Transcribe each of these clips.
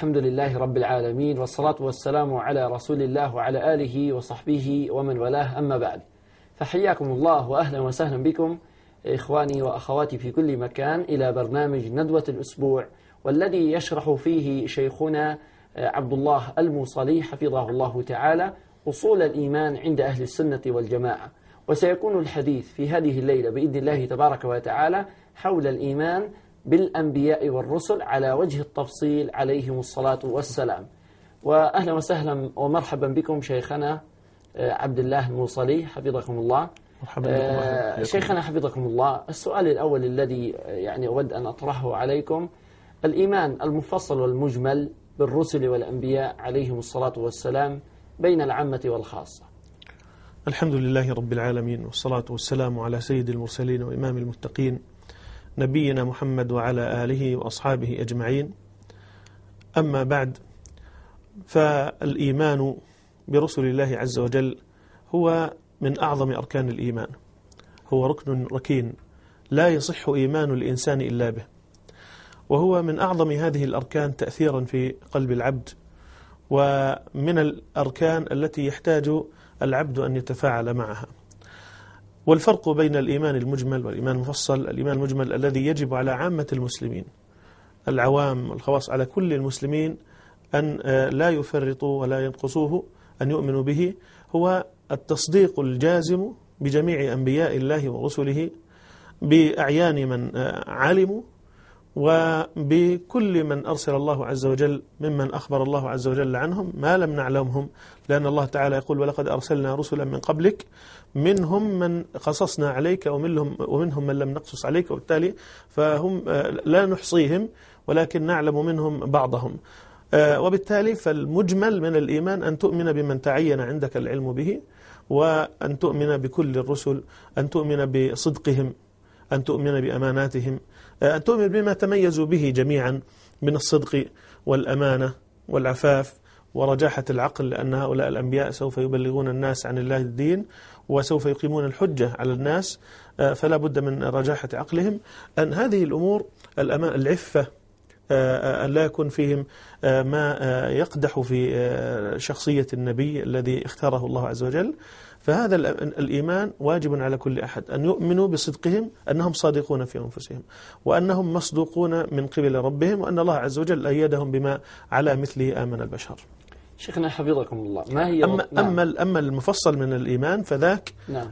الحمد لله رب العالمين والصلاة والسلام على رسول الله وعلى آله وصحبه ومن والاه أما بعد فحياكم الله وأهلا وسهلا بكم إخواني وأخواتي في كل مكان إلى برنامج ندوة الأسبوع والذي يشرح فيه شيخنا عبد الله الموصلي حفظه الله تعالى أصول الإيمان عند أهل السنة والجماعة وسيكون الحديث في هذه الليلة بإذن الله تبارك وتعالى حول الإيمان بالأنبياء والرسل على وجه التفصيل عليهم الصلاة والسلام وأهلا وسهلا ومرحبا بكم شيخنا آه، عبد الله الموصلي حفظكم الله مرحبا آه، شيخنا حفظكم الله السؤال الأول الذي آه، يعني أود أن أطرحه عليكم الإيمان المفصل والمجمل بالرسل والأنبياء عليهم الصلاة والسلام بين العامة والخاصة الحمد لله رب العالمين والصلاة والسلام على سيد المرسلين وإمام المتقين نبينا محمد وعلى آله وأصحابه أجمعين أما بعد فالإيمان برسل الله عز وجل هو من أعظم أركان الإيمان هو ركن ركين لا يصح إيمان الإنسان إلا به وهو من أعظم هذه الأركان تأثيرا في قلب العبد ومن الأركان التي يحتاج العبد أن يتفاعل معها والفرق بين الإيمان المجمل والإيمان المفصل الإيمان المجمل الذي يجب على عامة المسلمين العوام والخواص على كل المسلمين أن آه، لا يفرطوا ولا ينقصوه أن يؤمنوا به هو التصديق الجازم بجميع أنبياء الله ورسله بأعيان من آه، علموا وبكل من أرسل الله عز وجل ممن أخبر الله عز وجل عنهم ما لم نعلمهم لأن الله تعالى يقول ولقد أرسلنا رسلا من قبلك منهم من قصصنا عليك ومنهم, ومنهم من لم نقصص عليك وبالتالي فهم آه، لا نحصيهم ولكن نعلم منهم بعضهم آه، وبالتالي فالمجمل من الإيمان أن تؤمن بمن تعين عندك العلم به وأن تؤمن بكل الرسل أن تؤمن بصدقهم أن تؤمن بأماناتهم أن آه، تؤمن بما تميزوا به جميعا من الصدق والأمانة والعفاف ورجاحة العقل لأن هؤلاء الأنبياء سوف يبلغون الناس عن الله الدين وسوف يقيمون الحجة على الناس آه، فلا بد من رجاحة عقلهم أن هذه الأمور العفة آه، آه، أن لا يكون فيهم آه، ما يقدح في شخصية النبي الذي اختاره الله عز وجل فهذا الإيمان واجب على كل أحد أن يؤمنوا بصدقهم أنهم صادقون في أنفسهم وأنهم مصدوقون من قبل ربهم وأن الله عز وجل أيدهم بما على مثله آمن البشر شيخنا حفظكم الله ما هي أما, نعم. أما المفصل من الإيمان فذاك نعم.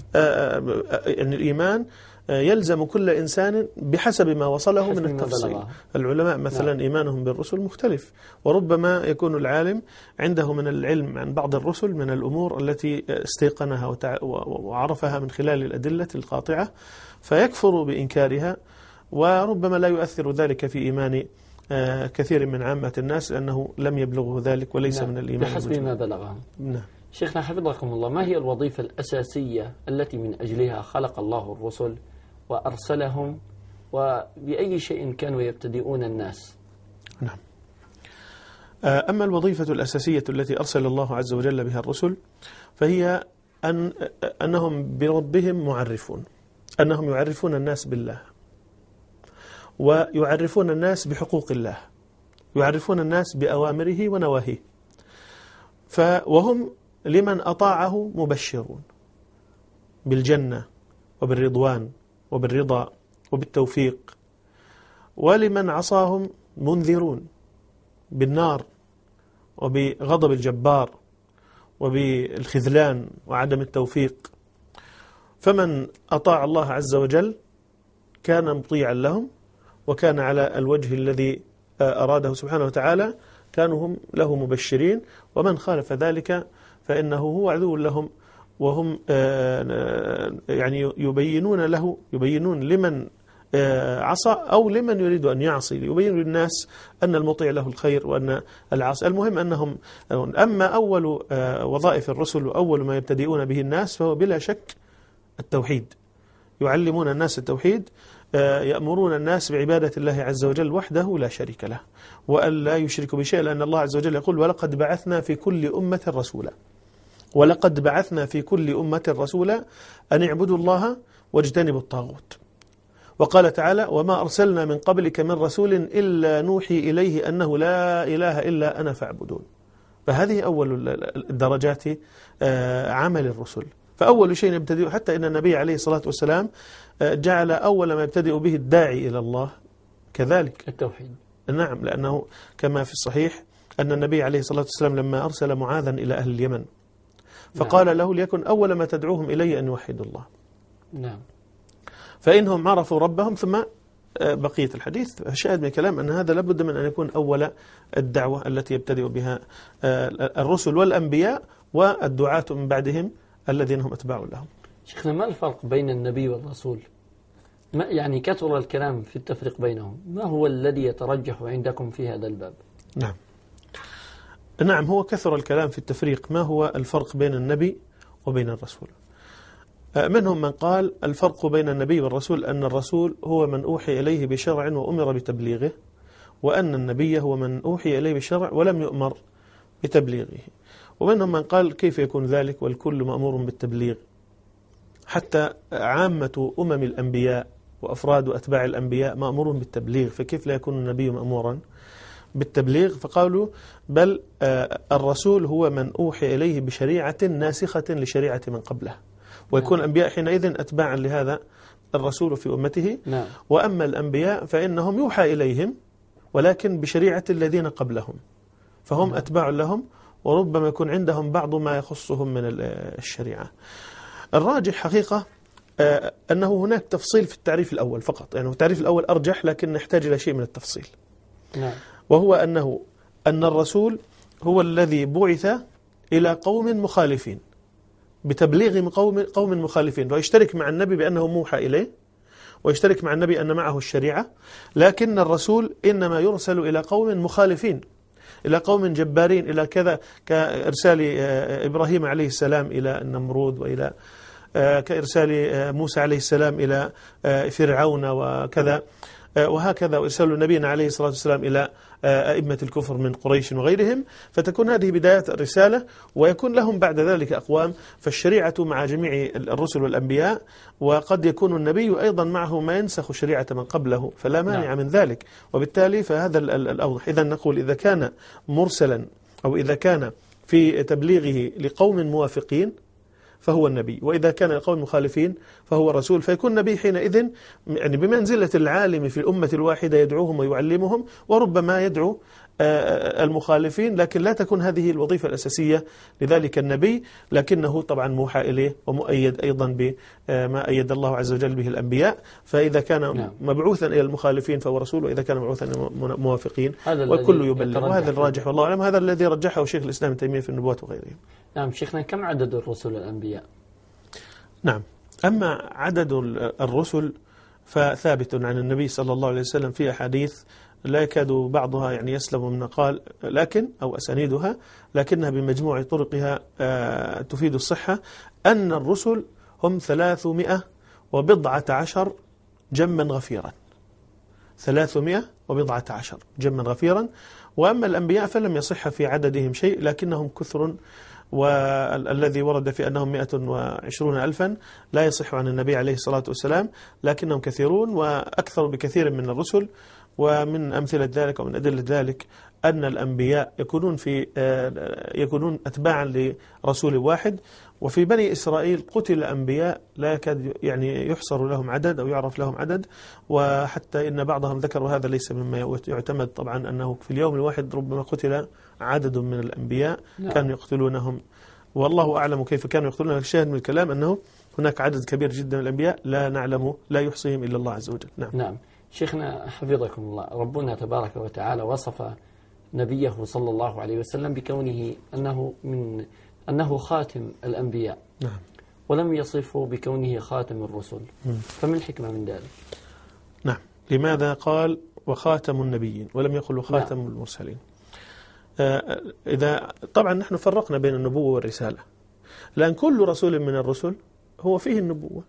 يعني الإيمان يلزم كل إنسان بحسب ما وصله من التفصيل العلماء نعم. مثلا نعم. إيمانهم بالرسل مختلف وربما يكون العالم عنده من العلم عن بعض الرسل من الأمور التي استيقنها وعرفها من خلال الأدلة القاطعة فيكفر بإنكارها وربما لا يؤثر ذلك في إيمان آه، كثير من عامة الناس لأنه لم يبلغه ذلك وليس نعم. من الإيمان بحسب ما بلغه نعم شيخنا حفظكم الله ما هي الوظيفة الأساسية التي من أجلها خلق الله الرسل؟ وأرسلهم وبأي شيء كانوا يبتدئون الناس نعم آه، أما الوظيفة الأساسية التي أرسل الله عز وجل بها الرسل فهي أن أنهم بربهم معرفون أنهم يعرفون الناس بالله ويعرفون الناس بحقوق الله يعرفون الناس بأوامره ونواهيه فوهم لمن أطاعه مبشرون بالجنة وبالرضوان وبالرضا وبالتوفيق ولمن عصاهم منذرون بالنار وبغضب الجبار وبالخذلان وعدم التوفيق فمن أطاع الله عز وجل كان مطيعا لهم وكان على الوجه الذي أراده سبحانه وتعالى كانوا هم له مبشرين ومن خالف ذلك فإنه هو عدو لهم وهم آه، آه، يعني يبينون له يبينون لمن آه، عصى أو لمن يريد أن يعصي ليبين للناس أن المطيع له الخير وأن العاصي المهم أنهم أما أول وظائف الرسل وأول ما يبتدئون به الناس فهو بلا شك التوحيد يعلمون الناس التوحيد يأمرون الناس بعبادة الله عز وجل وحده لا شريك له وأن لا يشركوا بشيء لأن الله عز وجل يقول ولقد بعثنا في كل أمة رسولا ولقد بعثنا في كل أمة رسولا أن اعبدوا الله واجتنبوا الطاغوت وقال تعالى وما أرسلنا من قبلك من رسول إلا نوحي إليه أنه لا إله إلا أنا فاعبدون فهذه أول درجات آه، عمل الرسل فأول شيء يبتدئ حتى إن النبي عليه الصلاة والسلام آه، جعل أول ما يبتدئ به الداعي إلى الله كذلك التوحيد نعم لأنه كما في الصحيح أن النبي عليه الصلاة والسلام لما أرسل معاذا إلى أهل اليمن فقال نعم. له ليكن أول ما تدعوهم إلي أن يوحدوا الله نعم فإنهم عرفوا ربهم ثم آه، بقية الحديث شاهد من كلام أن هذا لابد من أن يكون أول الدعوة التي يبتدئ بها آه، الرسل والأنبياء والدعاة من بعدهم الذين هم أتباع لهم شيخنا ما الفرق بين النبي والرسول ما يعني كثر الكلام في التفريق بينهم ما هو الذي يترجح عندكم في هذا الباب نعم نعم هو كثر الكلام في التفريق ما هو الفرق بين النبي وبين الرسول آه، منهم من قال الفرق بين النبي والرسول أن الرسول هو من أوحي إليه بشرع وأمر بتبليغه وأن النبي هو من أوحي إليه بشرع ولم يؤمر بتبليغه ومنهم من قال كيف يكون ذلك والكل مأمور بالتبليغ حتى عامة أمم الأنبياء وأفراد وأتباع الأنبياء مأمورون بالتبليغ فكيف لا يكون النبي مأمورا بالتبليغ فقالوا بل آه، الرسول هو من أوحي إليه بشريعة ناسخة لشريعة من قبله ويكون نعم. الأنبياء حينئذ أتباعا لهذا الرسول في أمته نعم. وأما الأنبياء فإنهم يوحى إليهم ولكن بشريعة الذين قبلهم فهم نعم. أتباع لهم وربما يكون عندهم بعض ما يخصهم من آه، الشريعة الراجح حقيقة آه، أنه هناك تفصيل في التعريف الأول فقط يعني التعريف الأول أرجح لكن نحتاج إلى شيء من التفصيل نعم وهو أنه أن الرسول هو الذي بعث إلى قوم مخالفين بتبليغ قوم, قوم مخالفين ويشترك مع النبي بأنه موحى إليه ويشترك مع النبي أن معه الشريعة لكن الرسول إنما يرسل إلى قوم مخالفين إلى قوم جبارين إلى كذا كإرسال آه، إبراهيم عليه السلام إلى النمرود وإلى آه، كإرسال آه، موسى عليه السلام إلى فرعون وكذا وهكذا وإرسال نبينا عليه الصلاة والسلام إلى أئمة الكفر من قريش وغيرهم فتكون هذه بداية الرسالة ويكون لهم بعد ذلك أقوام فالشريعة مع جميع الرسل والأنبياء وقد يكون النبي أيضا معه ما ينسخ شريعة من قبله فلا مانع نعم. من ذلك وبالتالي فهذا الأوضح إذا نقول إذا كان مرسلا أو إذا كان في تبليغه لقوم موافقين فهو النبي وإذا كان القوم مخالفين فهو رسول فيكون نبي حينئذ يعني بمنزلة العالم في الأمة الواحدة يدعوهم ويعلمهم وربما يدعو المخالفين لكن لا تكون هذه الوظيفة الأساسية لذلك النبي لكنه طبعا موحى إليه ومؤيد أيضا بما آه، أيد الله عز وجل به الأنبياء فإذا كان نعم. مبعوثا إلى المخالفين فهو رسول وإذا كان مبعوثا إلى الموافقين وكل يبلغ وهذا الراجح والله أعلم هذا الذي رجحه شيخ الإسلام تيمية في النبوات وغيره نعم شيخنا كم عدد الرسل الأنبياء نعم أما عدد الرسل فثابت عن النبي صلى الله عليه وسلم في أحاديث لا يكاد بعضها يعني يسلم من قال لكن أو أسانيدها لكنها بمجموع طرقها آه، تفيد الصحة أن الرسل هم ثلاثمائة وبضعة عشر جما غفيرا ثلاثمائة وبضعة عشر جما غفيرا وأما الأنبياء فلم يصح في عددهم شيء لكنهم كثر والذي ورد في أنهم وعشرون ألفا لا يصح عن النبي عليه الصلاة والسلام لكنهم كثيرون وأكثر بكثير من الرسل ومن أمثلة ذلك ومن أدلة ذلك أن الأنبياء يكونون في آه، يكونون أتباعا لرسول واحد وفي بني إسرائيل قتل أنبياء لا يكاد يعني يحصر لهم عدد أو يعرف لهم عدد وحتى إن بعضهم ذكر وهذا ليس مما يعتمد طبعا أنه في اليوم الواحد ربما قتل عدد من الأنبياء نعم. كانوا يقتلونهم والله أعلم كيف كانوا يقتلون الشاهد من الكلام أنه هناك عدد كبير جدا من الأنبياء لا نعلم لا يحصيهم إلا الله عز وجل نعم, نعم. شيخنا حفظكم الله ربنا تبارك وتعالى وصف نبيه صلى الله عليه وسلم بكونه أنه من أنه خاتم الأنبياء نعم. ولم يصفه بكونه خاتم الرسل فما الحكمة من ذلك نعم لماذا قال وخاتم النبيين ولم يقل خاتم نعم. المرسلين آه، إذا طبعا نحن فرقنا بين النبوة والرسالة لأن كل رسول من الرسل هو فيه النبوة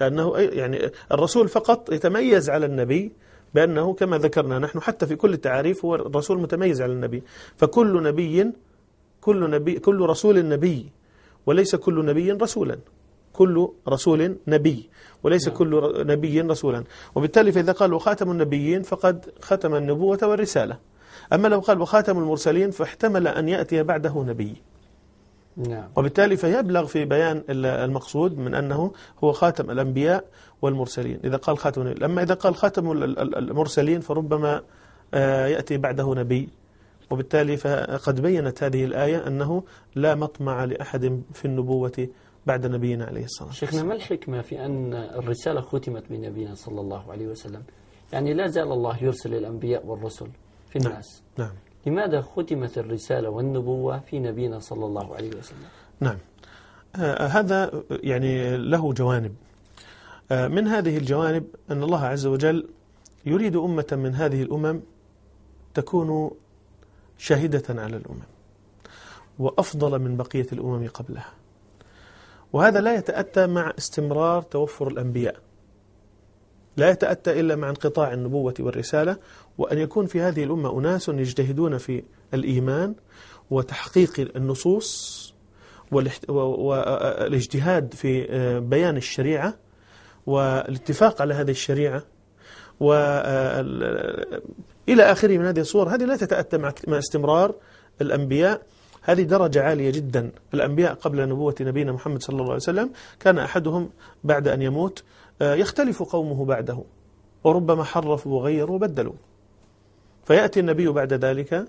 لأنه يعني الرسول فقط يتميز على النبي بأنه كما ذكرنا نحن حتى في كل التعاريف هو الرسول متميز على النبي فكل نبي كل نبي كل رسول نبي وليس كل نبي رسولا كل رسول نبي وليس نعم. كل نبي رسولا وبالتالي فإذا قال وخاتم النبيين فقد ختم النبوة والرسالة أما لو قال وخاتم المرسلين فاحتمل أن يأتي بعده نبي نعم. وبالتالي فيبلغ في بيان المقصود من أنه هو خاتم الأنبياء والمرسلين إذا قال خاتم أما إذا قال خاتم المرسلين فربما آه، يأتي بعده نبي وبالتالي فقد بينت هذه الآية أنه لا مطمع لأحد في النبوة بعد نبينا عليه الصلاة والسلام شيخنا ما الحكمة في أن الرسالة ختمت بنبينا صلى الله عليه وسلم يعني لا زال الله يرسل الأنبياء والرسل في نعم. الناس نعم. نعم. لماذا ختمت الرسالة والنبوة في نبينا صلى الله عليه وسلم نعم آه هذا يعني له جوانب آه من هذه الجوانب أن الله عز وجل يريد أمة من هذه الأمم تكون شاهدة على الأمم وأفضل من بقية الأمم قبلها وهذا لا يتأتى مع استمرار توفر الأنبياء لا يتأتى إلا مع انقطاع النبوة والرسالة وأن يكون في هذه الأمة أناس يجتهدون في الإيمان وتحقيق النصوص والاجتهاد في آه، بيان الشريعة والاتفاق على هذه الشريعة آه، إلى آخره من هذه الصور هذه لا تتأتى مع استمرار الأنبياء هذه درجة عالية جدا الأنبياء قبل نبوة نبينا محمد صلى الله عليه وسلم كان أحدهم بعد أن يموت آه، يختلف قومه بعده وربما حرفوا وغيروا وبدلوا فيأتي النبي بعد ذلك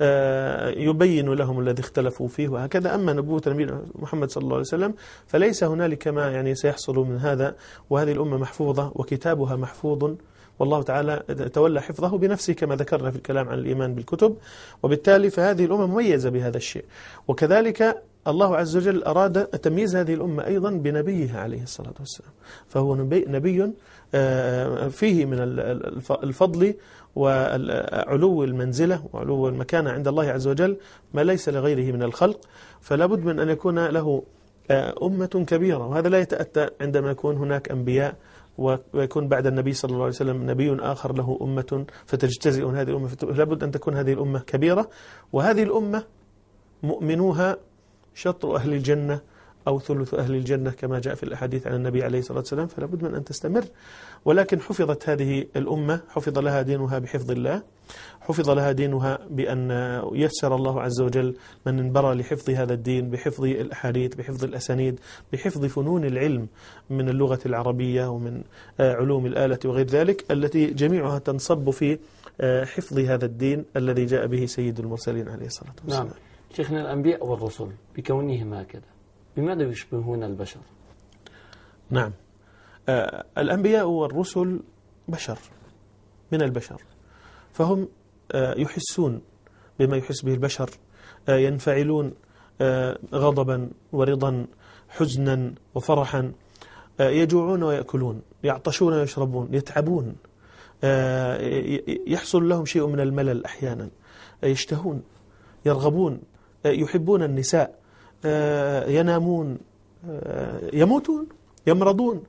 آه، يبين لهم الذي اختلفوا فيه وهكذا أما نبوة النبي محمد صلى الله عليه وسلم فليس هنالك ما يعني سيحصل من هذا وهذه الأمة محفوظة وكتابها محفوظ والله تعالى تولى حفظه بنفسه كما ذكرنا في الكلام عن الإيمان بالكتب وبالتالي فهذه الأمة مميزة بهذا الشيء وكذلك الله عز وجل أراد تمييز هذه الأمة أيضا بنبيها عليه الصلاة والسلام فهو نبي آه، فيه من الفضل وعلو المنزلة وعلو المكانة عند الله عز وجل ما ليس لغيره من الخلق فلا بد من أن يكون له آه، أمة كبيرة وهذا لا يتأتى عندما يكون هناك أنبياء ويكون بعد النبي صلى الله عليه وسلم نبي آخر له أمة فتجتزئ هذه الأمة لا بد أن تكون هذه الأمة كبيرة وهذه الأمة مؤمنوها شطر أهل الجنة أو ثلث أهل الجنة كما جاء في الأحاديث عن النبي عليه الصلاة والسلام فلا بد من أن تستمر ولكن حفظت هذه الأمة حفظ لها دينها بحفظ الله حفظ لها دينها بأن يسر الله عز وجل من انبرى لحفظ هذا الدين بحفظ الأحاديث بحفظ الأسانيد بحفظ فنون العلم من اللغة العربية ومن آه، علوم الآلة وغير ذلك التي جميعها تنصب في آه، حفظ هذا الدين الذي جاء به سيد المرسلين عليه الصلاة والسلام نعم. شيخنا الأنبياء والرسل بكونهم هكذا بماذا يشبهون البشر نعم آه الأنبياء والرسل بشر من البشر فهم آه يحسون بما يحس به البشر آه ينفعلون آه، غضبا ورضا حزنا وفرحا آه، يجوعون ويأكلون يعطشون ويشربون يتعبون آه، يحصل لهم شيء من الملل أحيانا يشتهون يرغبون آه، يحبون النساء آه، ينامون آه، يموتون يمرضون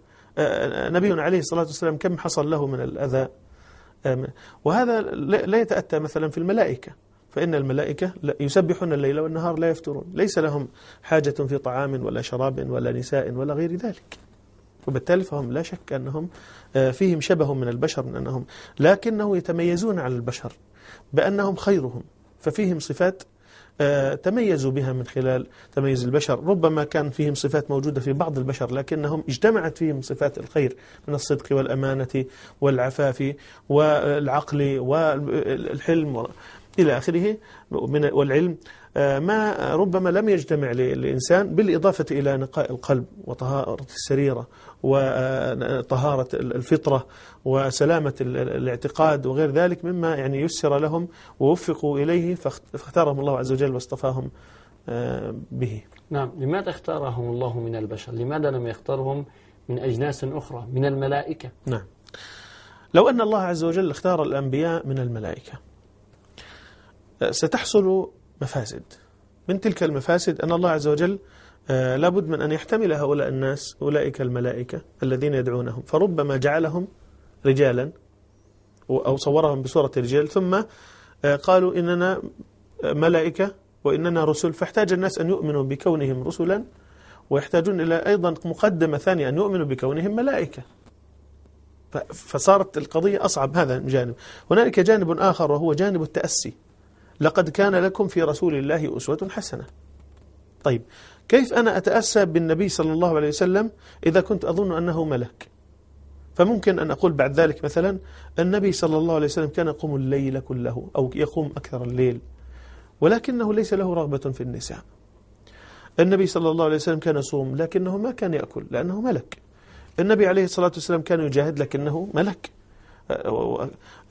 نبي عليه الصلاة والسلام كم حصل له من الأذى وهذا لا يتأتى مثلا في الملائكة فإن الملائكة يسبحون الليل والنهار لا يفترون ليس لهم حاجة في طعام ولا شراب ولا نساء ولا غير ذلك وبالتالي فهم لا شك أنهم فيهم شبه من البشر من أنهم لكنه يتميزون عن البشر بأنهم خيرهم ففيهم صفات آه، تميزوا بها من خلال تميز البشر ربما كان فيهم صفات موجودة في بعض البشر لكنهم اجتمعت فيهم صفات الخير من الصدق والأمانة والعفاف والعقل والحلم إلى آخره والعلم آه، ما ربما لم يجتمع للإنسان بالإضافة إلى نقاء القلب وطهارة السريرة وطهارة الفطرة وسلامة الاعتقاد وغير ذلك مما يعني يسر لهم ووفقوا إليه فاختارهم الله عز وجل واصطفاهم آه، به نعم لماذا اختارهم الله من البشر لماذا لم يختارهم من أجناس أخرى من الملائكة نعم لو أن الله عز وجل اختار الأنبياء من الملائكة آه، ستحصل مفاسد من تلك المفاسد أن الله عز وجل آه، لابد من أن يحتمل هؤلاء الناس أولئك الملائكة الذين يدعونهم فربما جعلهم رجالا أو صورهم بصورة رجال ثم آه، قالوا إننا ملائكة وإننا رسل فاحتاج الناس أن يؤمنوا بكونهم رسلا ويحتاجون إلى أيضا مقدمة ثانية أن يؤمنوا بكونهم ملائكة فصارت القضية أصعب هذا الجانب هنالك جانب آخر وهو جانب التأسي لقد كان لكم في رسول الله أسوة حسنة طيب كيف أنا أتأسى بالنبي صلى الله عليه وسلم إذا كنت أظن أنه ملك فممكن أن أقول بعد ذلك مثلا النبي صلى الله عليه وسلم كان يقوم الليل كله أو يقوم أكثر الليل ولكنه ليس له رغبة في النساء النبي صلى الله عليه وسلم كان يصوم لكنه ما كان يأكل لأنه ملك النبي عليه الصلاة والسلام كان يجاهد لكنه ملك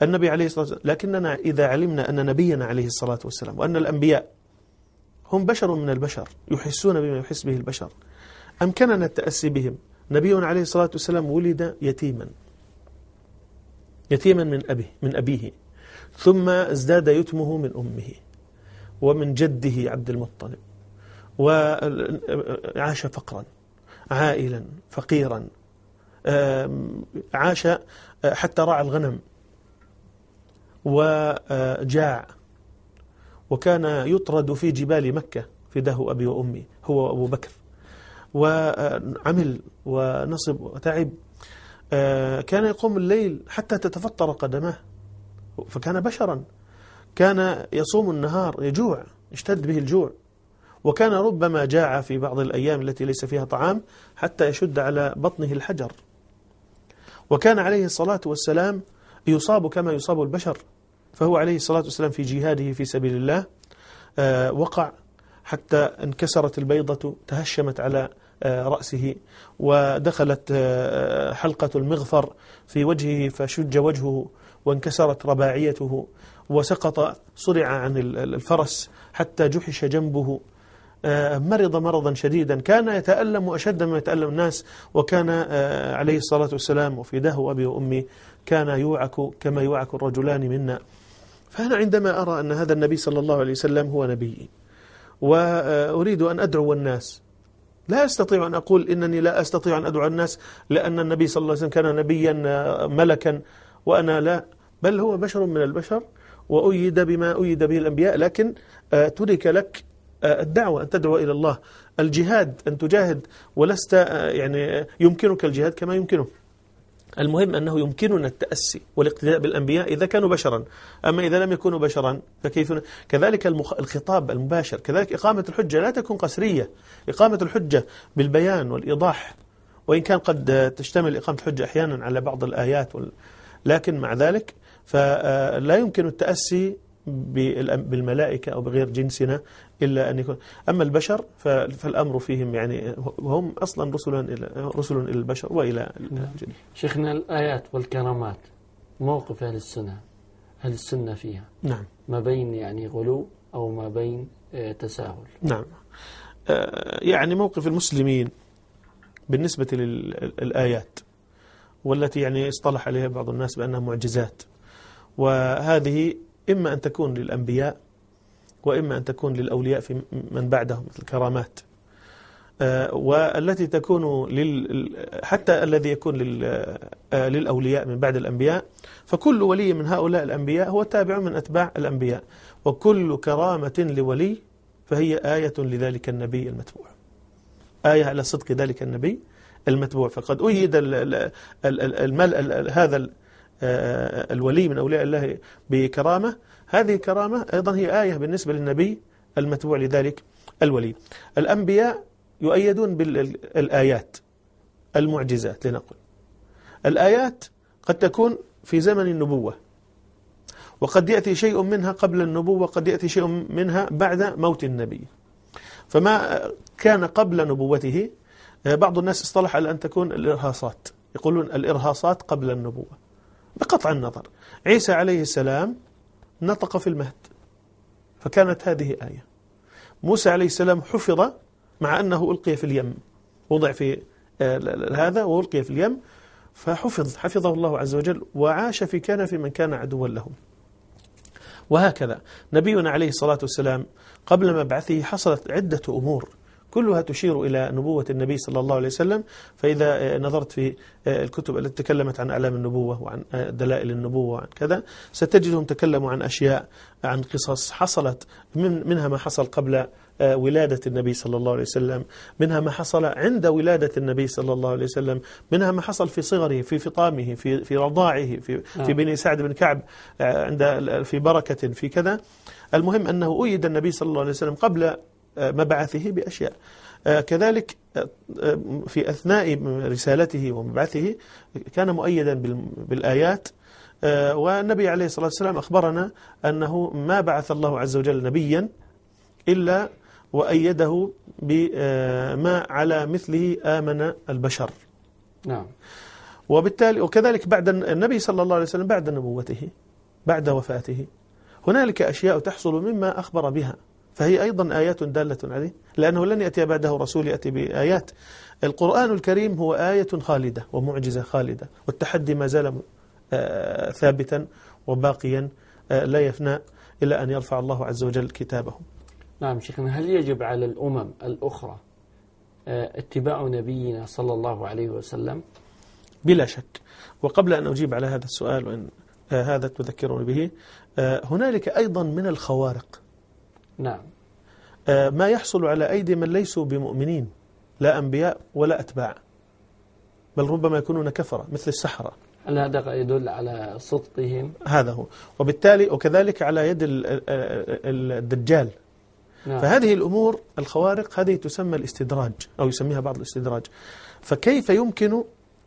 النبي عليه الصلاة والسلام لكننا إذا علمنا أن نبينا عليه الصلاة والسلام وأن الأنبياء هم بشر من البشر يحسون بما يحس به البشر أمكننا التأسي بهم نبينا عليه الصلاة والسلام ولد يتيما يتيما من أبيه, من أبيه ثم ازداد يتمه من أمه ومن جده عبد المطلب وعاش فقرا عائلا فقيرا عاش آه، حتى راعى الغنم وجاع وكان يطرد في جبال مكة فداه أبي وأمي هو وأبو بكر وعمل ونصب وتعب آه، كان يقوم الليل حتى تتفطر قدماه فكان بشرا كان يصوم النهار يجوع اشتد به الجوع وكان ربما جاع في بعض الأيام التي ليس فيها طعام حتى يشد على بطنه الحجر وكان عليه الصلاة والسلام يصاب كما يصاب البشر فهو عليه الصلاة والسلام في جهاده في سبيل الله آه، وقع حتى انكسرت البيضة تهشمت على آه، رأسه ودخلت آه، حلقة المغفر في وجهه فشج وجهه وانكسرت رباعيته وسقط صرع عن الفرس حتى جحش جنبه مرض مرضا شديدا كان يتألم أشد ما يتألم الناس وكان عليه الصلاة والسلام وفي دهو أبي وأمي كان يوعك كما يوعك الرجلان منا فأنا عندما أرى أن هذا النبي صلى الله عليه وسلم هو نبي وأريد أن أدعو الناس لا أستطيع أن أقول إنني لا أستطيع أن أدعو الناس لأن النبي صلى الله عليه وسلم كان نبيا آه، ملكا وأنا لا بل هو بشر من البشر وأيد بما أيد به الأنبياء لكن آه، ترك لك آه، الدعوة أن تدعو إلى الله الجهاد أن تجاهد ولست يعني يمكنك الجهاد كما يمكنك المهم أنه يمكننا التأسي والاقتداء بالأنبياء إذا كانوا بشرا أما إذا لم يكونوا بشرا فكيف كذلك المخ... الخطاب المباشر كذلك إقامة الحجة لا تكون قسرية إقامة الحجة بالبيان والإيضاح وإن كان قد تشتمل إقامة الحجة أحيانا على بعض الآيات وال... لكن مع ذلك فلا آه، يمكن التأسي بالملائكة أو بغير جنسنا إلا أن يكون أما البشر فالأمر فيهم يعني هم أصلا رسلا إلى رسل إلى البشر وإلى نعم. الجن شيخنا الآيات والكرامات موقف أهل السنة أهل السنة فيها نعم ما بين يعني غلو أو ما بين آه، تساهل نعم آه، يعني موقف المسلمين بالنسبة للآيات والتي يعني اصطلح عليها بعض الناس بأنها معجزات وهذه إما أن تكون للأنبياء وإما أن تكون للأولياء في من بعدهم مثل الكرامات آه، والتي تكون لل حتى الذي يكون لل آه، للأولياء من بعد الأنبياء فكل ولي من هؤلاء الأنبياء هو تابع من أتباع الأنبياء وكل كرامة لولي فهي آية لذلك النبي المتبوع آية على صدق ذلك النبي المتبوع فقد أيد الملأ هذا الولي من أولياء الله بكرامة هذه الكرامة أيضا هي آية بالنسبة للنبي المتبوع لذلك الولي الأنبياء يؤيدون بالآيات المعجزات لنقل الآيات قد تكون في زمن النبوة وقد يأتي شيء منها قبل النبوة وقد يأتي شيء منها بعد موت النبي فما كان قبل نبوته بعض الناس اصطلح على أن تكون الإرهاصات يقولون الإرهاصات قبل النبوة بقطع النظر عيسى عليه السلام نطق في المهد فكانت هذه آية موسى عليه السلام حفظ مع أنه ألقي في اليم وضع في آه، هذا وألقي في اليم فحفظ حفظه الله عز وجل وعاش في كنف من كان عدوا لهم وهكذا نبينا عليه الصلاة والسلام قبل مبعثه حصلت عدة أمور كلها تشير إلى نبوة النبي صلى الله عليه وسلم فإذا آه، نظرت في آه، الكتب التي تكلمت عن أعلام النبوة وعن آه، دلائل النبوة وعن كذا ستجدهم تكلموا عن أشياء عن قصص حصلت من منها ما حصل قبل ولادة النبي صلى الله عليه وسلم منها ما حصل عند ولادة النبي صلى الله عليه وسلم منها ما حصل في صغره في فطامه في في رضاعه في في بني سعد بن كعب عند في بركة في كذا المهم أنه أيد النبي صلى الله عليه وسلم قبل مبعثه بأشياء آه، كذلك آه، آه، في أثناء رسالته ومبعثه كان مؤيدا بالآيات والنبي عليه الصلاة والسلام أخبرنا أنه ما بعث الله عز وجل نبيا إلا وأيده بما على مثله آمن البشر نعم وبالتالي وكذلك بعد النبي صلى الله عليه وسلم بعد نبوته بعد وفاته هنالك أشياء تحصل مما أخبر بها فهي أيضا آيات دالة عليه لأنه لن يأتي بعده رسول يأتي بآيات القرآن الكريم هو آية خالدة ومعجزة خالدة والتحدي ما زال آه، ثابتا وباقيا آه، لا يفنى إلى أن يرفع الله عز وجل كتابه نعم شيخنا هل يجب على الأمم الأخرى آه، اتباع نبينا صلى الله عليه وسلم بلا شك وقبل أن أجيب على هذا السؤال وإن هذا تذكرون به هنالك أيضا من الخوارق نعم آه، ما يحصل على أيدي من ليسوا بمؤمنين لا أنبياء ولا أتباع بل ربما يكونون كفرة مثل السحرة أن هذا يدل على صدقهم هذا هو وبالتالي وكذلك على يد الدجال نعم. فهذه الأمور الخوارق هذه تسمى الاستدراج أو يسميها بعض الاستدراج فكيف يمكن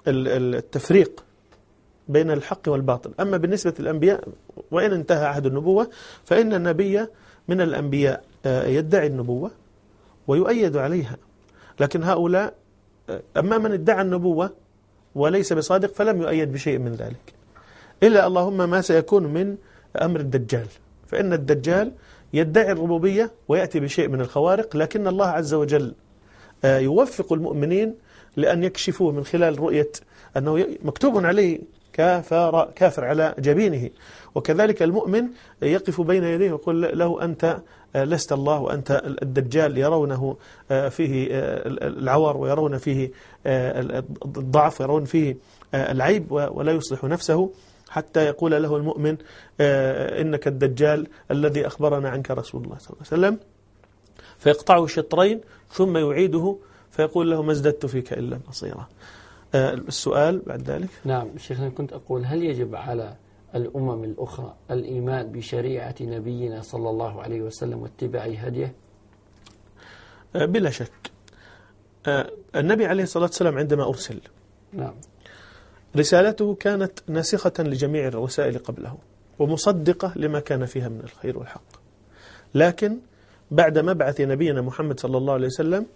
التفريق بين الحق والباطل أما بالنسبة للأنبياء وإن انتهى عهد النبوة فإن النبي من الأنبياء آه، يدعي النبوة ويؤيد عليها لكن هؤلاء آه، أما من ادعى النبوة وليس بصادق فلم يؤيد بشيء من ذلك إلا اللهم ما سيكون من أمر الدجال فإن الدجال يدعي الربوبية ويأتي بشيء من الخوارق لكن الله عز وجل آه، يوفق المؤمنين لأن يكشفوه من خلال رؤية أنه مكتوب عليه كافر, كافر على جبينه وكذلك المؤمن يقف بين يديه ويقول له أنت آه، لست الله وأنت الدجال يرونه آه، فيه آه، العور ويرون فيه الضعف ويرون فيه العيب ولا يصلح نفسه حتى يقول له المؤمن إنك الدجال الذي أخبرنا عنك رسول الله صلى الله عليه وسلم فيقطعه شطرين ثم يعيده فيقول له ما ازددت فيك إلا مصيرا السؤال بعد ذلك نعم شيخنا كنت أقول هل يجب على الأمم الأخرى الإيمان بشريعة نبينا صلى الله عليه وسلم واتباع هديه أه، بلا شك أه، النبي عليه الصلاة والسلام عندما أرسل نعم رسالته كانت ناسخة لجميع الرسائل قبله ومصدقة لما كان فيها من الخير والحق لكن بعد مبعث نبينا محمد صلى الله عليه وسلم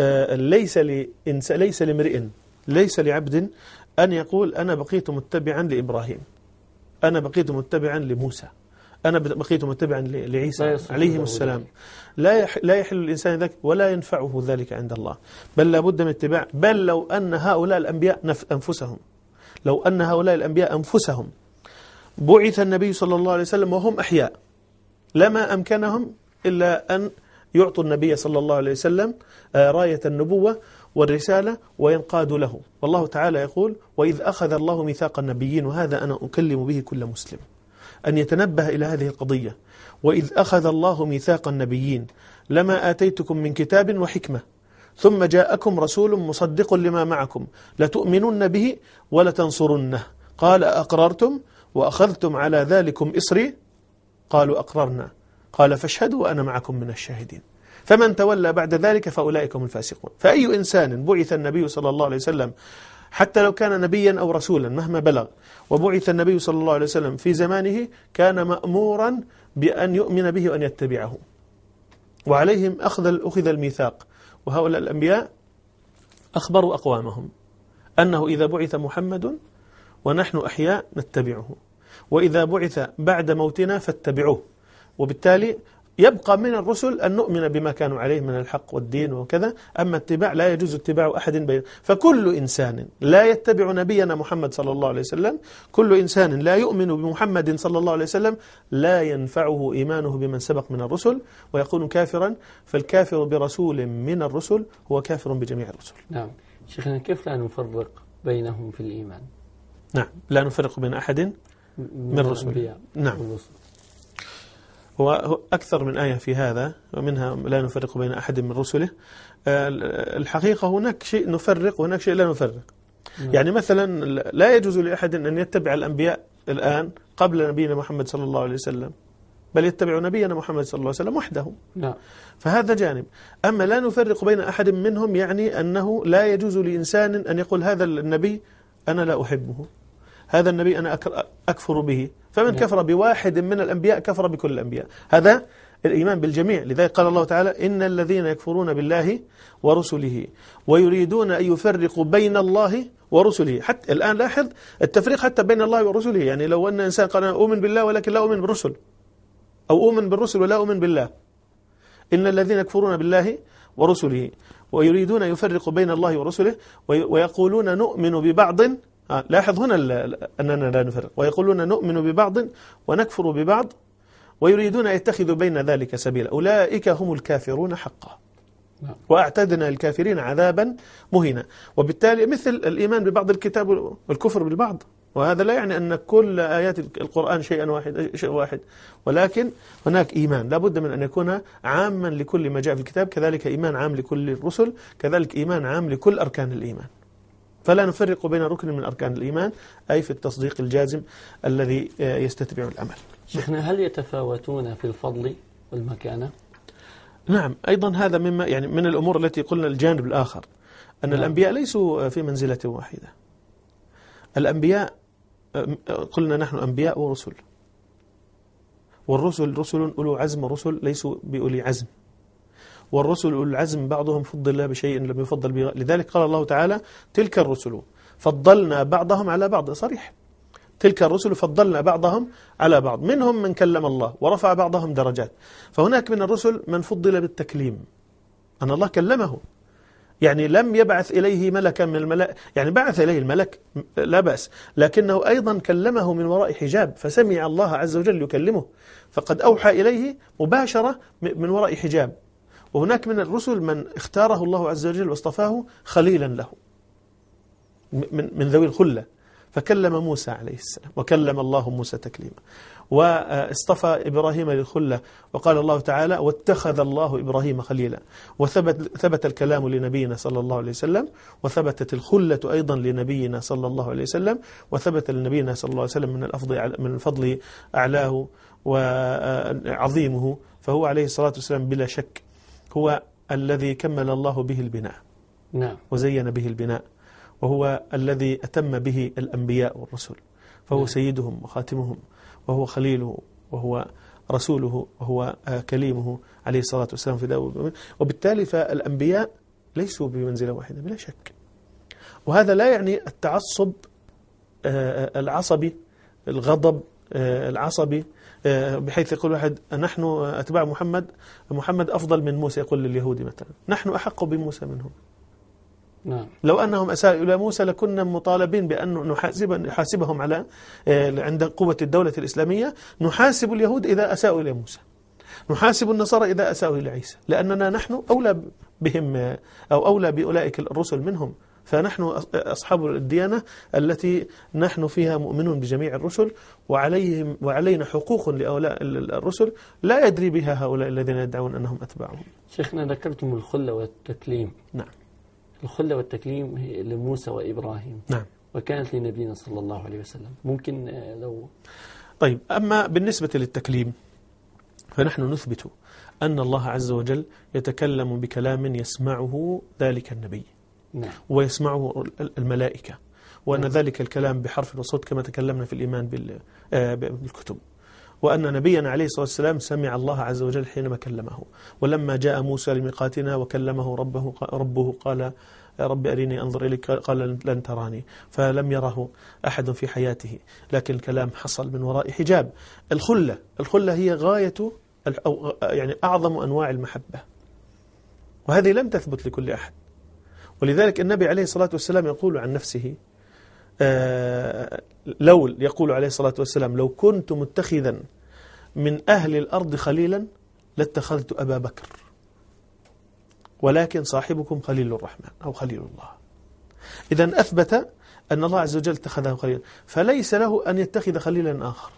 أه، ليس ليس لامرئ ليس لعبد أن يقول أنا بقيت متبعا لإبراهيم أنا بقيت متبعا لموسى أنا بقيت متبعا لعيسى عليهم السلام لا لا يحل الإنسان ذلك ولا ينفعه ذلك عند الله بل لابد من اتباع بل لو أن هؤلاء الأنبياء أنفسهم لو أن هؤلاء الأنبياء أنفسهم بعث النبي صلى الله عليه وسلم وهم أحياء لما أمكنهم إلا أن يعطوا النبي صلى الله عليه وسلم آه، راية النبوة والرسالة وينقاد له والله تعالى يقول وإذ أخذ الله ميثاق النبيين وهذا أنا أكلم به كل مسلم أن يتنبه إلى هذه القضية وإذ أخذ الله ميثاق النبيين لما آتيتكم من كتاب وحكمة ثم جاءكم رسول مصدق لما معكم لتؤمنن به ولتنصرنه قال أقررتم وأخذتم على ذلكم إصري قالوا أقررنا قال فاشهدوا وأنا معكم من الشاهدين فمن تولى بعد ذلك فأولئك هم الفاسقون فأي إنسان بعث النبي صلى الله عليه وسلم حتى لو كان نبيا أو رسولا مهما بلغ وبعث النبي صلى الله عليه وسلم في زمانه كان مأمورا بأن يؤمن به وأن يتبعه وعليهم أخذ أخذ الميثاق وهؤلاء الأنبياء أخبروا أقوامهم أنه إذا بعث محمد ونحن أحياء نتبعه وإذا بعث بعد موتنا فاتبعوه وبالتالي يبقى من الرسل أن نؤمن بما كانوا عليه من الحق والدين وكذا أما اتباع لا يجوز اتباع أحد بين فكل إنسان لا يتبع نبينا محمد صلى الله عليه وسلم كل إنسان لا يؤمن بمحمد صلى الله عليه وسلم لا ينفعه إيمانه بمن سبق من الرسل ويكون كافرا فالكافر برسول من الرسل هو كافر بجميع الرسل نعم شيخنا كيف لا نفرق بينهم في الإيمان نعم لا نفرق بين أحد من, من الرسل نعم الرسل. وأكثر من آية في هذا ومنها لا نفرق بين أحد من رسله آه، الحقيقة هناك شيء نفرق وهناك شيء لا نفرق نعم. يعني مثلا لا يجوز لأحد أن يتبع الأنبياء الآن قبل نبينا محمد صلى الله عليه وسلم بل يتبع نبينا محمد صلى الله عليه وسلم وحده نعم. فهذا جانب أما لا نفرق بين أحد منهم يعني أنه لا يجوز لإنسان أن يقول هذا النبي أنا لا أحبه هذا النبي أنا أكفر به فمن نعم. كفر بواحد من الأنبياء كفر بكل الأنبياء هذا الإيمان بالجميع لذلك قال الله تعالى إن الذين يكفرون بالله ورسله ويريدون أن يفرقوا بين الله ورسله حتى الآن لاحظ التفريق حتى بين الله ورسله يعني لو أن إنسان قال أنا أؤمن بالله ولكن لا أؤمن بالرسل أو أؤمن بالرسل ولا أؤمن بالله إن الذين يكفرون بالله ورسله ويريدون أن يفرقوا بين الله ورسله ويقولون نؤمن ببعض لاحظ هنا أننا لا نفرق ويقولون نؤمن ببعض ونكفر ببعض ويريدون أن يتخذوا بين ذلك سبيلا أولئك هم الكافرون حقا نعم. وأعتدنا الكافرين عذابا مهينا وبالتالي مثل الإيمان ببعض الكتاب والكفر بالبعض وهذا لا يعني أن كل آيات القرآن شيئا واحد شيء واحد ولكن هناك إيمان لابد من أن يكون عاما لكل ما جاء في الكتاب كذلك إيمان عام لكل الرسل كذلك إيمان عام لكل أركان الإيمان فلا نفرق بين ركن من أركان الإيمان أي في التصديق الجازم الذي آه، يستتبع العمل شيخنا هل يتفاوتون في الفضل والمكانة؟ نعم أيضا هذا مما يعني من الأمور التي قلنا الجانب الآخر أن نعم. الأنبياء ليسوا آه، في منزلة واحدة الأنبياء آه، قلنا نحن أنبياء ورسل والرسل رسل أولو عزم رسل ليسوا بأولي عزم والرسل أولو العزم بعضهم فضل بشيء لم يفضل به لذلك قال الله تعالى تلك الرسل فضلنا بعضهم على بعض صريح تلك الرسل فضلنا بعضهم على بعض منهم من كلم الله ورفع بعضهم درجات فهناك من الرسل من فضل بالتكليم أن الله كلمه يعني لم يبعث إليه ملكا من الملأ يعني بعث إليه الملك لا بأس لكنه أيضا كلمه من وراء حجاب فسمع الله عز وجل يكلمه فقد أوحى إليه مباشرة من وراء حجاب وهناك من الرسل من اختاره الله عز وجل واصطفاه خليلا له من, من ذوي الخلة فكلم موسى عليه السلام وكلم الله موسى تكليما واصطفى إبراهيم للخلة وقال الله تعالى واتخذ الله إبراهيم خليلا وثبت ثبت الكلام لنبينا صلى الله عليه وسلم وثبتت الخلة أيضا لنبينا صلى الله عليه وسلم وثبت لنبينا صلى الله عليه وسلم من الأفضل من الفضل أعلاه وعظيمه فهو عليه الصلاة والسلام بلا شك هو الذي كمل الله به البناء نعم وزين به البناء وهو الذي أتم به الأنبياء والرسل فهو نعم. سيدهم وخاتمهم وهو خليله وهو رسوله وهو آه، كليمه عليه الصلاة والسلام في داود وبالتالي فالأنبياء ليسوا بمنزلة واحدة بلا شك وهذا لا يعني التعصب آه، آه، العصبي الغضب العصبي آه، بحيث يقول واحد نحن أتباع محمد محمد أفضل من موسى يقول لليهودي مثلا نحن أحق بموسى منهم نعم. لو أنهم أساءوا إلى موسى لكنا مطالبين بأن نحاسب نحاسبهم على آه، عند قوة الدولة الإسلامية نحاسب اليهود إذا أساءوا إلى موسى نحاسب النصارى إذا أساءوا إلى عيسى لأننا نحن أولى بهم آه، أو أولى بأولئك الرسل منهم فنحن أصحاب الديانة التي نحن فيها مؤمنون بجميع الرسل وعليهم وعلينا حقوق لأولئك الرسل لا يدري بها هؤلاء الذين يدعون أنهم أتباعهم شيخنا ذكرتم الخلة والتكليم نعم الخلة والتكليم لموسى وإبراهيم نعم وكانت لنبينا صلى الله عليه وسلم ممكن آه، لو طيب أما بالنسبة للتكليم فنحن نثبت أن الله عز وجل يتكلم بكلام يسمعه ذلك النبي نعم. ويسمعه الملائكة وأن نعم. ذلك الكلام بحرف وصوت كما تكلمنا في الإيمان آه، بالكتب وأن نبينا عليه الصلاة والسلام سمع الله عز وجل حينما كلمه ولما جاء موسى لميقاتنا وكلمه ربه, ربه قال رب أريني أنظر إليك قال لن تراني فلم يره أحد في حياته لكن الكلام حصل من وراء حجاب الخلة الخلة هي غاية يعني أعظم أنواع المحبة وهذه لم تثبت لكل أحد ولذلك النبي عليه الصلاة والسلام يقول عن نفسه آه، لو يقول عليه الصلاة والسلام لو كنت متخذا من أهل الأرض خليلا لاتخذت أبا بكر ولكن صاحبكم خليل الرحمن أو خليل الله إذا أثبت أن الله عز وجل اتخذه خليلا فليس له أن يتخذ خليلا آخر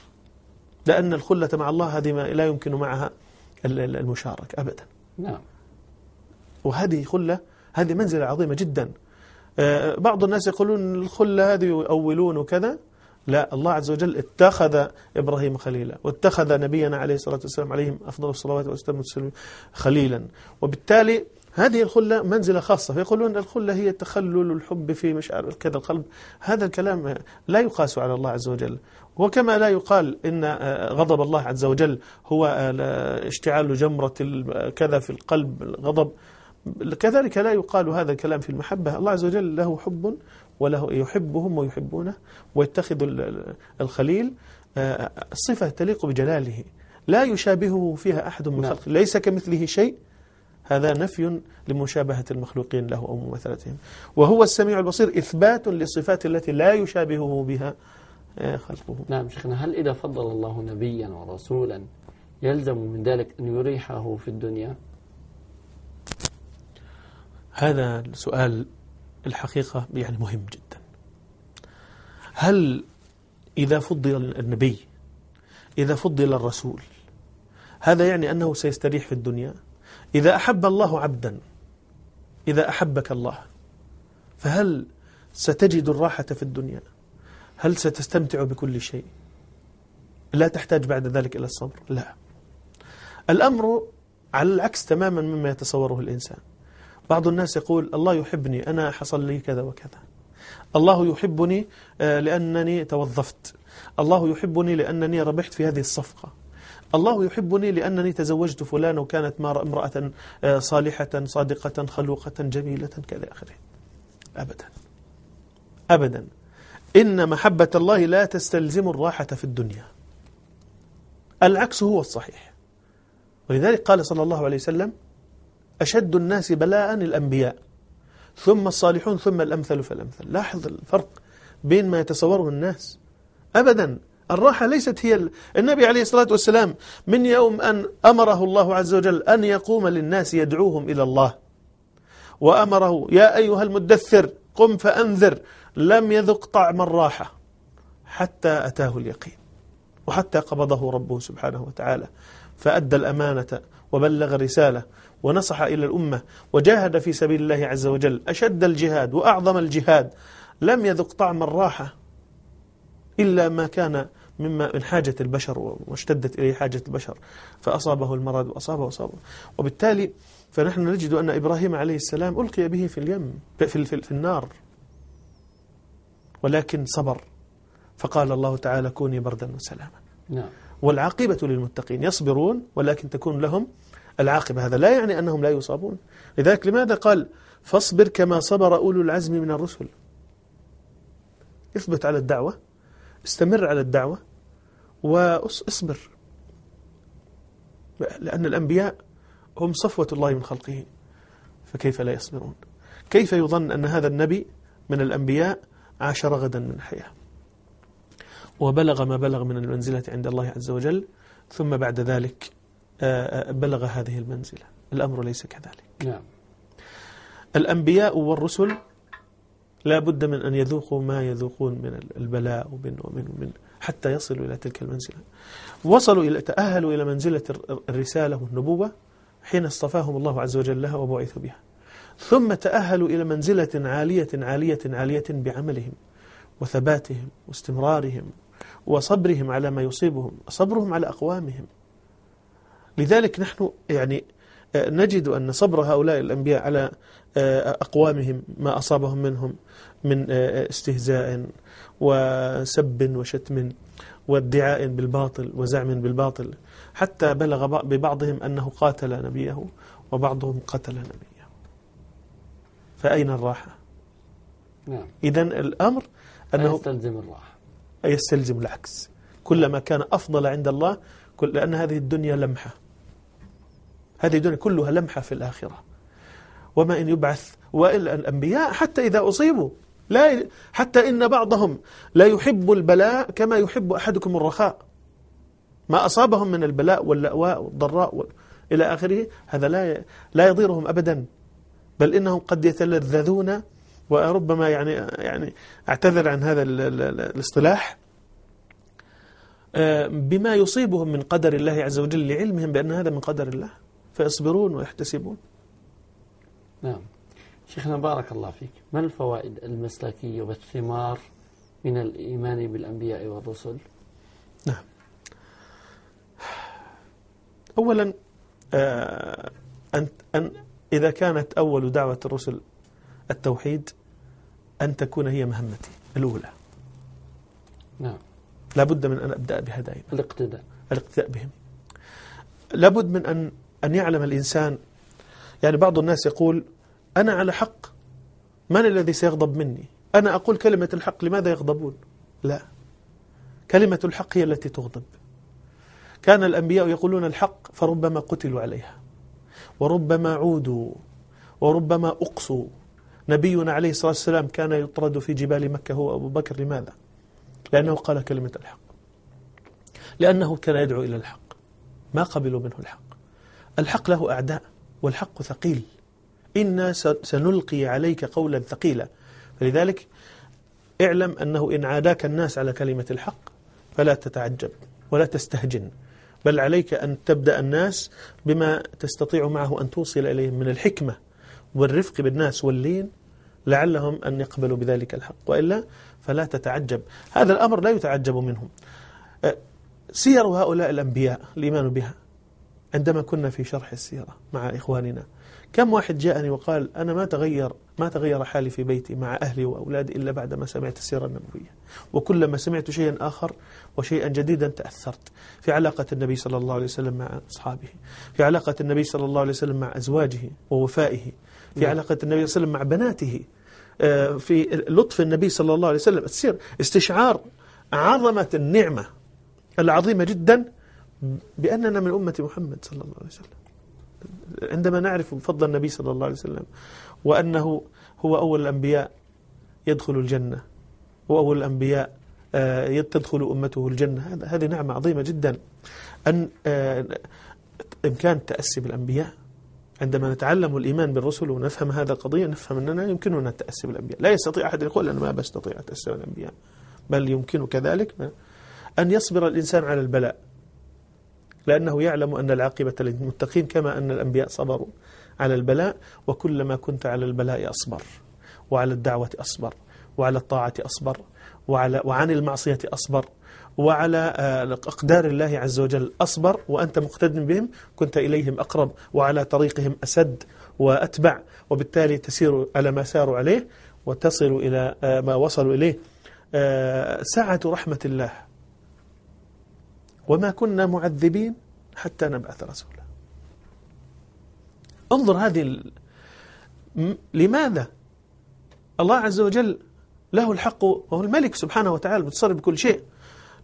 لأن الخلة مع الله هذه ما لا يمكن معها المشاركة أبدا نعم وهذه خلة هذه منزلة عظيمة جدا آه، بعض الناس يقولون الخلة هذه يؤولون وكذا لا الله عز وجل اتخذ إبراهيم خليلا واتخذ نبينا عليه الصلاة والسلام عليهم أفضل الصلوات والسلام خليلا وبالتالي هذه الخلة منزلة خاصة فيقولون الخلة هي تخلل الحب في مشاعر كذا القلب هذا الكلام لا يقاس على الله عز وجل وكما لا يقال إن آه، غضب الله عز وجل هو آه، اشتعال جمرة كذا في القلب الغضب كذلك لا يقال هذا الكلام في المحبة الله عز وجل له حب وله يحبهم ويحبونه ويتخذ الخليل آه، صفة تليق بجلاله لا يشابهه فيها أحد من نعم. خلقه ليس كمثله شيء هذا نفي لمشابهة المخلوقين له أو مماثلتهم وهو السميع البصير إثبات للصفات التي لا يشابهه بها آه، خلقه نعم شيخنا هل إذا فضل الله نبيا ورسولا يلزم من ذلك أن يريحه في الدنيا هذا السؤال الحقيقة يعني مهم جدا هل إذا فضل النبي إذا فضل الرسول هذا يعني أنه سيستريح في الدنيا إذا أحب الله عبدا إذا أحبك الله فهل ستجد الراحة في الدنيا هل ستستمتع بكل شيء لا تحتاج بعد ذلك إلى الصبر لا الأمر على العكس تماما مما يتصوره الإنسان بعض الناس يقول الله يحبني أنا حصل لي كذا وكذا الله يحبني آه، لأنني توظفت الله يحبني لأنني ربحت في هذه الصفقة الله يحبني لأنني تزوجت فلان وكانت امرأة آه، صالحة صادقة خلوقة جميلة كذا آخره أبدا أبدا إن محبة الله لا تستلزم الراحة في الدنيا العكس هو الصحيح ولذلك قال صلى الله عليه وسلم أشد الناس بلاء الأنبياء ثم الصالحون ثم الأمثل فالأمثل لاحظ الفرق بين ما يتصوره الناس أبدا الراحة ليست هي النبي عليه الصلاة والسلام من يوم أن أمره الله عز وجل أن يقوم للناس يدعوهم إلى الله وأمره يا أيها المدثر قم فأنذر لم يذق طعم الراحة حتى أتاه اليقين وحتى قبضه ربه سبحانه وتعالى فأدى الأمانة وبلغ الرسالة ونصح إلى الأمة وجاهد في سبيل الله عز وجل أشد الجهاد وأعظم الجهاد لم يذق طعم الراحة إلا ما كان مما من حاجة البشر واشتدت إليه حاجة البشر فأصابه المرض وأصابه وأصابه وبالتالي فنحن نجد أن إبراهيم عليه السلام ألقي به في اليم في, في, في النار ولكن صبر فقال الله تعالى كوني بردا وسلاما نعم. والعاقبة للمتقين يصبرون ولكن تكون لهم العاقبة هذا لا يعني أنهم لا يصابون لذلك لماذا قال فاصبر كما صبر أولو العزم من الرسل اثبت على الدعوة استمر على الدعوة واصبر لأن الأنبياء هم صفوة الله من خلقه فكيف لا يصبرون كيف يظن أن هذا النبي من الأنبياء عاش رغدا من الحياة وبلغ ما بلغ من المنزلة عند الله عز وجل ثم بعد ذلك بلغ هذه المنزلة الأمر ليس كذلك نعم. الأنبياء والرسل لا بد من أن يذوقوا ما يذوقون من البلاء ومن ومن ومن حتى يصلوا إلى تلك المنزلة وصلوا إلى تأهلوا إلى منزلة الرسالة والنبوة حين اصطفاهم الله عز وجل لها وبعثوا بها ثم تأهلوا إلى منزلة عالية عالية عالية بعملهم وثباتهم واستمرارهم وصبرهم على ما يصيبهم صبرهم على أقوامهم لذلك نحن يعني آه، نجد أن صبر هؤلاء الأنبياء على آه، أقوامهم ما أصابهم منهم من آه، استهزاء وسب وشتم وادعاء بالباطل وزعم بالباطل حتى بلغ ببعضهم أنه قاتل نبيه وبعضهم قتل نبيه فأين الراحة نعم. إذا الأمر أنه يستلزم الراحة يستلزم العكس كلما كان أفضل عند الله كل لأن هذه الدنيا لمحة هذه الدنيا كلها لمحة في الآخرة وما إن يبعث وإلا الأنبياء حتى إذا أصيبوا لا حتى إن بعضهم لا يحب البلاء كما يحب أحدكم الرخاء ما أصابهم من البلاء واللأواء والضراء إلى آخره هذا لا لا يضيرهم أبدا بل إنهم قد يتلذذون وربما يعني يعني أعتذر عن هذا الاصطلاح آه، بما يصيبهم من قدر الله عز وجل لعلمهم بأن هذا من قدر الله فيصبرون ويحتسبون نعم شيخنا بارك الله فيك ما الفوائد المسلكية والثمار من الإيمان بالأنبياء والرسل نعم أولا آه، أن أن إذا كانت أول دعوة الرسل التوحيد أن تكون هي مهمتي الأولى نعم لابد من أن أبدأ بهدايا الاقتداء الاقتداء بهم لابد من أن أن يعلم الإنسان يعني بعض الناس يقول أنا على حق من الذي سيغضب مني أنا أقول كلمة الحق لماذا يغضبون لا كلمة الحق هي التي تغضب كان الأنبياء يقولون الحق فربما قتلوا عليها وربما عودوا وربما أقصوا نبينا عليه الصلاة والسلام كان يطرد في جبال مكة هو أبو بكر لماذا؟ لأنه قال كلمة الحق لأنه كان يدعو إلى الحق ما قبلوا منه الحق الحق له أعداء والحق ثقيل إنا سنلقي عليك قولا ثقيلا فلذلك اعلم أنه إن عاداك الناس على كلمة الحق فلا تتعجب ولا تستهجن بل عليك أن تبدأ الناس بما تستطيع معه أن توصل إليهم من الحكمة والرفق بالناس واللين لعلهم أن يقبلوا بذلك الحق وإلا فلا تتعجب هذا الأمر لا يتعجب منهم أه، سير هؤلاء الأنبياء الإيمان بها عندما كنا في شرح السيرة مع إخواننا كم واحد جاءني وقال أنا ما تغير ما تغير حالي في بيتي مع أهلي وأولادي إلا بعد ما سمعت السيرة النبوية وكلما سمعت شيئا آخر وشيئا جديدا تأثرت في علاقة النبي صلى الله عليه وسلم مع أصحابه في علاقة النبي صلى الله عليه وسلم مع أزواجه ووفائه في نعم. علاقة النبي صلى الله عليه وسلم مع بناته آه، في لطف النبي صلى الله عليه وسلم تصير استشعار عظمة النعمة العظيمة جدا بأننا من أمة محمد صلى الله عليه وسلم عندما نعرف فضل النبي صلى الله عليه وسلم وأنه هو أول الأنبياء يدخل الجنة وأول الأنبياء آه، تدخل أمته الجنة هذه نعمة عظيمة جدا أن آه، إمكان التأسي بالأنبياء عندما نتعلم الإيمان بالرسل ونفهم هذا القضية نفهم أننا يمكننا التأسي بالأنبياء لا يستطيع أحد يقول أنا ما بستطيع أتأسي بالأنبياء بل يمكن كذلك أن يصبر الإنسان على البلاء لأنه يعلم أن العاقبة للمتقين كما أن الأنبياء صبروا على البلاء وكلما كنت على البلاء أصبر وعلى الدعوة أصبر وعلى الطاعة أصبر وعلى وعن المعصية أصبر وعلى آه، أقدار الله عز وجل أصبر وأنت مقتد بهم كنت إليهم أقرب وعلى طريقهم أسد وأتبع وبالتالي تسير على ما ساروا عليه وتصل إلى آه، ما وصلوا إليه آه، سعة رحمة الله وما كنا معذبين حتى نبعث رسولا انظر هذه ال... لماذا الله عز وجل له الحق وهو الملك سبحانه وتعالى المتصرف بكل شيء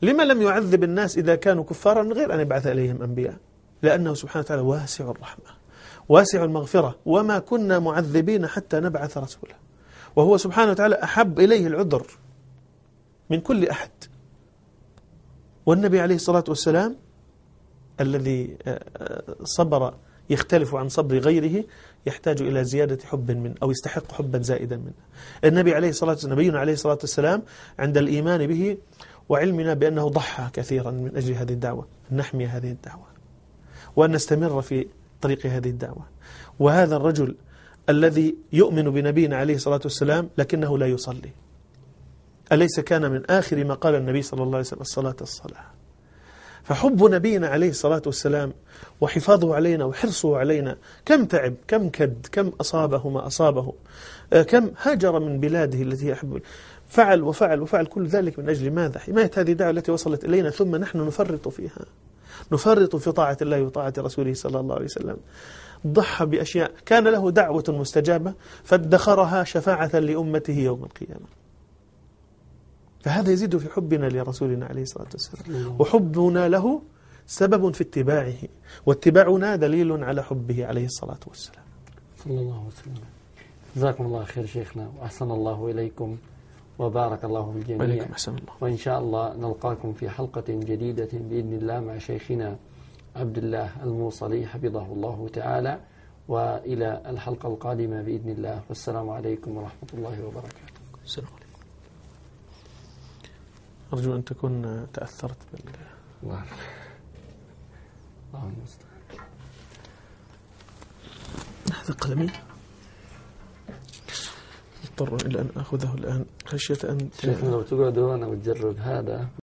لما لم يعذب الناس إذا كانوا كفارا من غير أن يبعث إليهم أنبياء لأنه سبحانه وتعالى واسع الرحمة واسع المغفرة وما كنا معذبين حتى نبعث رسولا وهو سبحانه وتعالى أحب إليه العذر من كل أحد والنبي عليه الصلاة والسلام الذي آه، آه، صبر يختلف عن صبر غيره يحتاج إلى زيادة حب من أو يستحق حبا زائدا منه النبي عليه الصلاة والسلام نبينا عليه الصلاة والسلام عند الإيمان به وعلمنا بأنه ضحى كثيرا من أجل هذه الدعوة نحمي هذه الدعوة وأن نستمر في طريق هذه الدعوة وهذا الرجل الذي يؤمن بنبينا عليه الصلاة والسلام لكنه لا يصلي أليس كان من آخر ما قال النبي صلى الله عليه وسلم الصلاة الصلاة فحب نبينا عليه الصلاة والسلام وحفاظه علينا وحرصه علينا كم تعب كم كد كم أصابه ما أصابه آه، كم هاجر من بلاده التي يحب فعل وفعل وفعل كل ذلك من أجل ماذا حماية هذه الدعوة التي وصلت إلينا ثم نحن نفرط فيها نفرط في طاعة الله وطاعة رسوله صلى الله عليه وسلم ضحى بأشياء كان له دعوة مستجابة فادخرها شفاعة لأمته يوم القيامة فهذا يزيد في حبنا لرسولنا عليه الصلاة والسلام نعم. وحبنا له سبب في اتباعه واتباعنا دليل على حبه عليه الصلاة والسلام صلى الله وسلم جزاكم الله خير شيخنا وأحسن الله إليكم وبارك الله في الجميع وإليكم أحسن الله وإن شاء الله نلقاكم في حلقة جديدة بإذن الله مع شيخنا عبد الله الموصلي حفظه الله تعالى وإلى الحلقة القادمة بإذن الله والسلام عليكم ورحمة الله وبركاته السلام عليكم أرجو أن تكون تأثرت بال الله المستعان هذا قلمي مضطر إلى أن أخذه الآن خشية أن شيخنا لو تقعد هنا وتجرب هذا